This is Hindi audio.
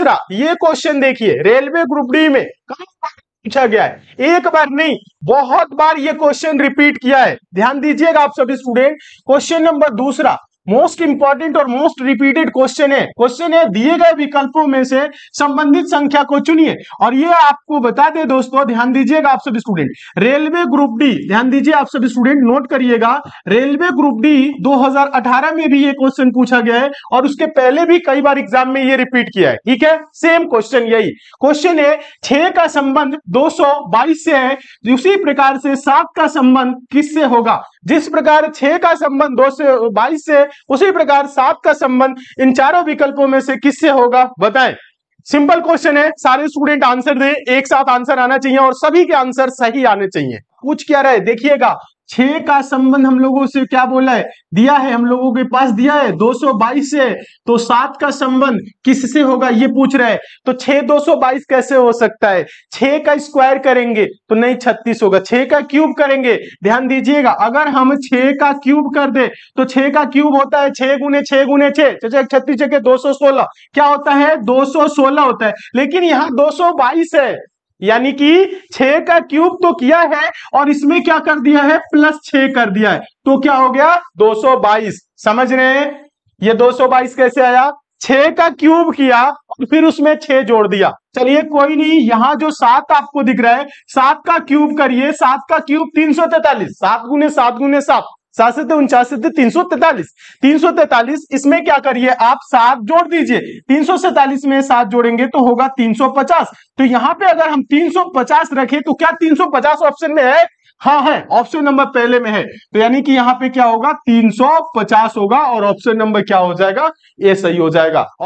दूसरा ये क्वेश्चन देखिए रेलवे ग्रुप डी में पूछा गया है एक बार नहीं बहुत बार ये क्वेश्चन रिपीट किया है ध्यान दीजिएगा आप सभी स्टूडेंट क्वेश्चन नंबर दूसरा मोस्ट इंपॉर्टेंट और मोस्ट रिपीटेड क्वेश्चन है क्वेश्चन है दिए गए विकल्पों में से संबंधित संख्या को चुनिए और ये आपको बता दे दोस्तों ध्यान दीजिएगा आप सभी स्टूडेंट रेलवे ग्रुप डी ध्यान दीजिए आप सभी स्टूडेंट नोट करिएगा रेलवे ग्रुप डी 2018 में भी ये क्वेश्चन पूछा गया है और उसके पहले भी कई बार एग्जाम में ये रिपीट किया है ठीक है सेम क्वेश्चन यही क्वेश्चन है छह का संबंध दो से है उसी प्रकार से सात का संबंध किससे होगा जिस प्रकार छह का संबंध दो से बाईस से उसी प्रकार सात का संबंध इन चारों विकल्पों में से किससे होगा बताएं सिंपल क्वेश्चन है सारे स्टूडेंट आंसर दें एक साथ आंसर आना चाहिए और सभी के आंसर सही आने चाहिए कुछ क्या रहे देखिएगा छे का संबंध हम लोगों से क्या बोला है दिया है हम लोगों के पास दिया है 222 से तो सात का संबंध किससे होगा ये पूछ रहा है तो छह 222 कैसे हो सकता है छह का स्क्वायर करेंगे तो नहीं छत्तीस होगा छह का क्यूब करेंगे ध्यान दीजिएगा अगर हम छह का क्यूब कर दे तो छह का क्यूब होता है छह गुने छह गुने छह छत्तीस जगह दो क्या होता है दो होता है लेकिन यहाँ दो है यानी कि छ का क्यूब तो किया है और इसमें क्या कर दिया है प्लस छ कर दिया है तो क्या हो गया 222 समझ रहे हैं ये 222 कैसे आया छ का क्यूब किया और फिर उसमें छ जोड़ दिया चलिए कोई नहीं यहां जो सात आपको दिख रहा है सात का क्यूब करिए सात का क्यूब तीन सौ तैतालीस सात गुने सात गुने सात सात सत्य उनचास सत्य तीन सौ तैतालीस तीन सौ तैतालीस इसमें क्या करिए आप सात जोड़ दीजिए तीन सौ सैतालीस में सात जोड़ेंगे तो होगा तीन सौ पचास तो यहाँ पे अगर हम तीन सौ पचास रखें तो क्या तीन सौ पचास ऑप्शन में है हाँ है ऑप्शन नंबर पहले में है तो यानी कि यहाँ पे क्या होगा तीन सौ पचास होगा और ऑप्शन नंबर क्या हो जाएगा ये सही हो जाएगा